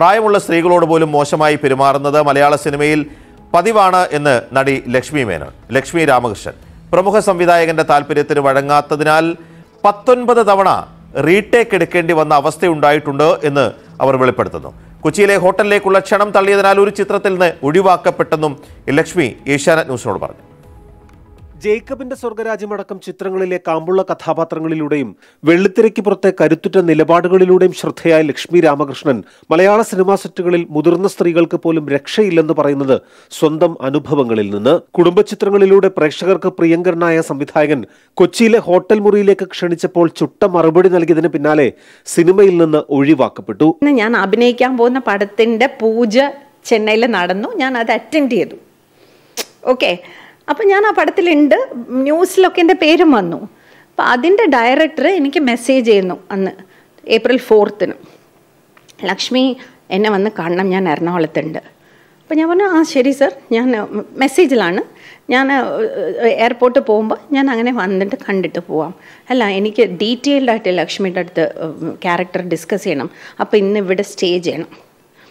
പ്രായമുള്ള സ്ത്രീകളോട് പോലും മോശമായി പെരുമാറുന്നത് മലയാള സിനിമയിൽ പതിവാണ് എന്ന് നടി ലക്ഷ്മി മേനോൻ ലക്ഷ്മി രാമകൃഷ്ണൻ പ്രമുഖ സംവിധായകന്റെ താല്പര്യത്തിന് വഴങ്ങാത്തതിനാൽ പത്തൊൻപത് തവണ റീടേക്ക് എടുക്കേണ്ടി വന്ന അവസ്ഥയുണ്ടായിട്ടുണ്ട് എന്ന് അവർ വെളിപ്പെടുത്തുന്നു കൊച്ചിയിലെ ഹോട്ടലിലേക്കുള്ള ക്ഷണം തള്ളിയതിനാൽ ഒരു ചിത്രത്തിൽ നിന്ന് ഒഴിവാക്കപ്പെട്ടെന്നും ലക്ഷ്മി ഏഷ്യാനെറ്റ് ന്യൂസിനോട് പറഞ്ഞു ജേക്കബിന്റെ സ്വർഗരാജ്യമടക്കം ചിത്രങ്ങളിലെ കാമ്പുള്ള കഥാപാത്രങ്ങളിലൂടെയും വെള്ളിത്തിരയ്ക്ക് പുറത്തെ കരുത്തുറ്റ നിലപാടുകളിലൂടെയും ശ്രദ്ധയായ ലക്ഷ്മി രാമകൃഷ്ണൻ മലയാള സിനിമാ സെറ്റുകളിൽ മുതിർന്ന സ്ത്രീകൾക്ക് പോലും രക്ഷയില്ലെന്ന് പറയുന്നത് സ്വന്തം അനുഭവങ്ങളിൽ നിന്ന് കുടുംബ ചിത്രങ്ങളിലൂടെ പ്രേക്ഷകർക്ക് പ്രിയങ്കരനായ സംവിധായകൻ കൊച്ചിയിലെ ഹോട്ടൽ മുറിയിലേക്ക് ക്ഷണിച്ചപ്പോൾ ചുട്ട മറുപടി നൽകിയതിന് പിന്നാലെ സിനിമയിൽ നിന്ന് ഒഴിവാക്കപ്പെട്ടു ഞാൻ അഭിനയിക്കാൻ പോകുന്ന പടത്തിന്റെ പൂജ ചെന്നൈയിൽ നടന്നു ഞാൻ അത് അറ്റൻഡ് ചെയ്തു ഓക്കെ അപ്പം ഞാൻ ആ പടത്തിലുണ്ട് ന്യൂസിലൊക്കെ എൻ്റെ പേരും വന്നു അപ്പം അതിൻ്റെ ഡയറക്ടർ എനിക്ക് മെസ്സേജ് ചെയ്യുന്നു അന്ന് ഏപ്രിൽ ഫോർത്തിന് ലക്ഷ്മി എന്നെ വന്ന് കാണണം ഞാൻ എറണാകുളത്തുണ്ട് അപ്പം ഞാൻ പറഞ്ഞു ആ ശരി സർ ഞാൻ മെസ്സേജിലാണ് ഞാൻ എയർപോർട്ട് പോകുമ്പോൾ ഞാൻ അങ്ങനെ വന്നിട്ട് കണ്ടിട്ട് പോവാം അല്ല എനിക്ക് ഡീറ്റെയിൽഡായിട്ട് ലക്ഷ്മിയുടെ അടുത്ത് ക്യാരക്ടർ ഡിസ്കസ് ചെയ്യണം അപ്പോൾ ഇന്ന് ഇവിടെ സ്റ്റേ ചെയ്യണം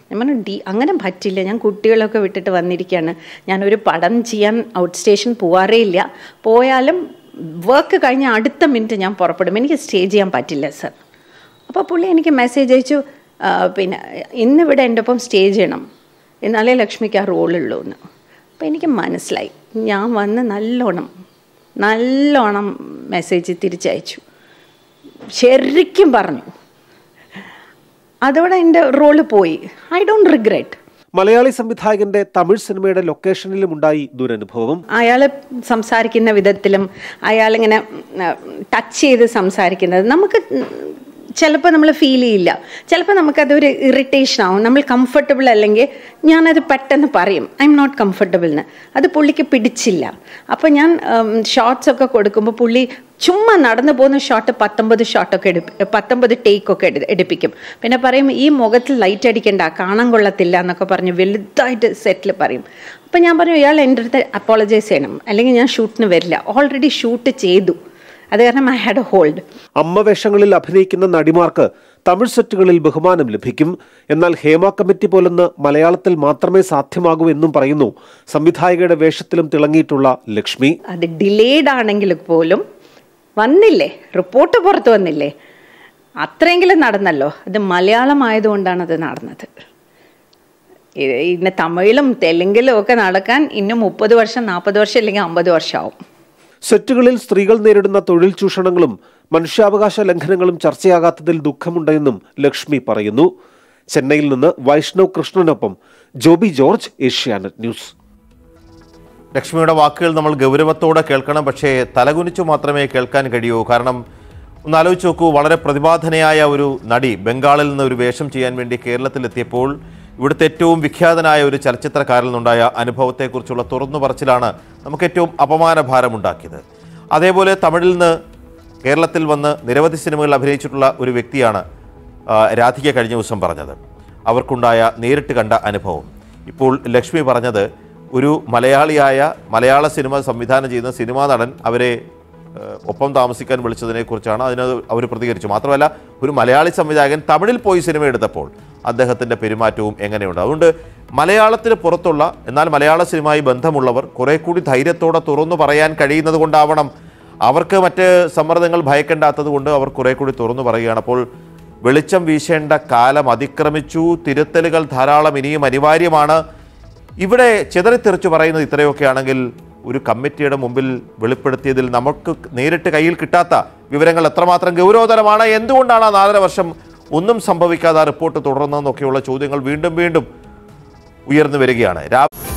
ഞാൻ പറഞ്ഞു ഡി അങ്ങനെ പറ്റില്ല ഞാൻ കുട്ടികളൊക്കെ വിട്ടിട്ട് വന്നിരിക്കുകയാണ് ഞാനൊരു പടം ചെയ്യാൻ ഔട്ട് സ്റ്റേഷൻ പോവാറേ ഇല്ല പോയാലും വർക്ക് കഴിഞ്ഞ അടുത്ത മിനിറ്റ് ഞാൻ പുറപ്പെടും എനിക്ക് സ്റ്റേ ചെയ്യാൻ പറ്റില്ല സർ അപ്പോൾ പുള്ളി എനിക്ക് മെസ്സേജ് അയച്ചു പിന്നെ ഇന്നിവിടെ എൻ്റെ ഒപ്പം സ്റ്റേ ചെയ്യണം എന്നാലേ ലക്ഷ്മിക്ക് ആ റോളുള്ളൂ എന്ന് അപ്പോൾ എനിക്ക് മനസ്സിലായി ഞാൻ വന്ന് നല്ലോണം നല്ലോണം മെസ്സേജ് തിരിച്ചയച്ചു ശരിക്കും പറഞ്ഞു അതോടെ എൻ്റെ റോള് പോയി ഐ ഡോണ്ട് റിഗ്രറ്റ് മലയാളി സംവിധായകന്റെ തമിഴ് സിനിമയുടെ ലൊക്കേഷനിലും ഉണ്ടായി ദുരനുഭവം അയാൾ സംസാരിക്കുന്ന വിധത്തിലും അയാളിങ്ങനെ ടച്ച് ചെയ്ത് സംസാരിക്കുന്നത് നമുക്ക് ചിലപ്പോൾ നമ്മൾ ഫീൽ ചെയ്യില്ല ചിലപ്പോൾ നമുക്കതൊരു ഇറിറ്റേഷൻ ആവും നമ്മൾ കംഫർട്ടബിൾ അല്ലെങ്കിൽ ഞാനത് പെട്ടെന്ന് പറയും ഐ എം നോട്ട് കംഫർട്ടബിൾ എന്ന് അത് പുള്ളിക്ക് പിടിച്ചില്ല അപ്പോൾ ഞാൻ ഷോർട്സ് ഒക്കെ കൊടുക്കുമ്പോൾ പുള്ളി ചുമ്മാ നടന്നു പോകുന്ന ഷോട്ട് പത്തൊമ്പത് ഷോട്ടൊക്കെ എടുപ്പ് പത്തൊമ്പത് ടേക്കൊക്കെ എടു എടുപ്പിക്കും പിന്നെ പറയും ഈ മുഖത്തിൽ ലൈറ്റ് അടിക്കണ്ട കാണാൻ കൊള്ളത്തില്ല എന്നൊക്കെ പറഞ്ഞ് വലുതായിട്ട് സെറ്റിൽ പറയും അപ്പം ഞാൻ പറഞ്ഞു ഇയാൾ എൻ്റെ അടുത്ത് അപ്പോളജൈസ് ചെയ്യണം അല്ലെങ്കിൽ ഞാൻ ഷൂട്ടിന് വരില്ല ഓൾറെഡി ഷൂട്ട് ചെയ്തു അത് കാരണം ഐ ഹാഡ് ഹോൾഡ് അമ്മ വേഷങ്ങളിൽ അഭിനയിക്കുന്ന നടിമാർക്ക് തമിഴ് സെറ്റുകളിൽ ബഹുമാനം ലഭിക്കും എന്നാൽ ഹേമ കമ്മിറ്റി പോലൊന്ന് മലയാളത്തിൽ മാത്രമേ സാധ്യമാകൂ എന്നും പറയുന്നു സംവിധായകയുടെ വേഷത്തിലും തിളങ്ങിയിട്ടുള്ള ലക്ഷ്മി അത് ഡിലേഡ് ആണെങ്കിൽ പോലും വന്നില്ലേ റിപ്പോർട്ട് പുറത്തു വന്നില്ലേ അത്രയെങ്കിലും നടന്നല്ലോ അത് മലയാളം ആയതുകൊണ്ടാണ് അത് നടന്നത് ഇന്ന് തമിഴിലും തെലുങ്കിലും ഒക്കെ നടക്കാൻ ഇന്നും മുപ്പത് വർഷം നാൽപ്പത് വർഷം അല്ലെങ്കിൽ അമ്പത് വർഷമാവും സെറ്റുകളിൽ സ്ത്രീകൾ നേരിടുന്ന തൊഴിൽ ചൂഷണങ്ങളും മനുഷ്യാവകാശ ലംഘനങ്ങളും ചർച്ചയാകാത്തതിൽ ദുഃഖമുണ്ടെന്നും ലക്ഷ്മി പറയുന്നു ചെന്നൈയിൽ നിന്ന് വൈഷ്ണവ് കൃഷ്ണനൊപ്പം ജോബി ജോർജ് ഏഷ്യാനെറ്റ് ന്യൂസ് ലക്ഷ്മിയുടെ വാക്കുകൾ നമ്മൾ ഗൗരവത്തോടെ കേൾക്കണം പക്ഷേ തലകുനിച്ചു മാത്രമേ കേൾക്കാൻ കഴിയൂ കാരണം ഒന്ന് ആലോചിച്ച് നോക്കൂ വളരെ പ്രതിഭാധനയായ ഒരു നടി ബംഗാളിൽ നിന്ന് ഒരു വേഷം ചെയ്യാൻ വേണ്ടി കേരളത്തിലെത്തിയപ്പോൾ ഇവിടുത്തെ ഏറ്റവും വിഖ്യാതനായ ഒരു ചലച്ചിത്രകാരിൽ നിന്നുണ്ടായ അനുഭവത്തെക്കുറിച്ചുള്ള തുറന്നു പറച്ചിലാണ് നമുക്ക് ഏറ്റവും അപമാനഭാരമുണ്ടാക്കിയത് അതേപോലെ തമിഴിൽ നിന്ന് കേരളത്തിൽ വന്ന് നിരവധി സിനിമകളിൽ അഭിനയിച്ചിട്ടുള്ള ഒരു വ്യക്തിയാണ് രാധിക കഴിഞ്ഞ ദിവസം പറഞ്ഞത് അവർക്കുണ്ടായ നേരിട്ട് കണ്ട അനുഭവം ഇപ്പോൾ ലക്ഷ്മി പറഞ്ഞത് ഒരു മലയാളിയായ മലയാള സിനിമ സംവിധാനം ചെയ്യുന്ന സിനിമാ നടൻ അവരെ ഒപ്പം താമസിക്കാൻ വിളിച്ചതിനെക്കുറിച്ചാണ് അതിനത് അവർ പ്രതികരിച്ചു മാത്രമല്ല ഒരു മലയാളി സംവിധായകൻ തമിഴിൽ പോയി സിനിമ എടുത്തപ്പോൾ അദ്ദേഹത്തിൻ്റെ പെരുമാറ്റവും എങ്ങനെയുണ്ട് അതുകൊണ്ട് മലയാളത്തിന് പുറത്തുള്ള എന്നാൽ മലയാള സിനിമയുമായി ബന്ധമുള്ളവർ കുറേ കൂടി ധൈര്യത്തോടെ തുറന്നു പറയാൻ കഴിയുന്നത് കൊണ്ടാവണം അവർക്ക് മറ്റ് സമ്മർദ്ദങ്ങൾ ഭയക്കേണ്ടാത്തത് കൊണ്ട് അവർ കുറേ കൂടി തുറന്നു പറയുകയാണ് അപ്പോൾ വെളിച്ചം വീശേണ്ട കാലം അതിക്രമിച്ചു തിരുത്തലുകൾ ധാരാളം ഇനിയും അനിവാര്യമാണ് ഇവിടെ ചിതറിത്തെറിച്ചു പറയുന്നത് ഇത്രയൊക്കെ ആണെങ്കിൽ ഒരു കമ്മിറ്റിയുടെ മുമ്പിൽ വെളിപ്പെടുത്തിയതിൽ നമുക്ക് നേരിട്ട് കയ്യിൽ കിട്ടാത്ത വിവരങ്ങൾ എത്രമാത്രം ഗൗരവതരമാണ് എന്തുകൊണ്ടാണ് നാലര വർഷം ഒന്നും സംഭവിക്കാതെ ആ റിപ്പോർട്ട് തുടർന്നെന്നൊക്കെയുള്ള ചോദ്യങ്ങൾ വീണ്ടും വീണ്ടും ഉയർന്നു വരികയാണ്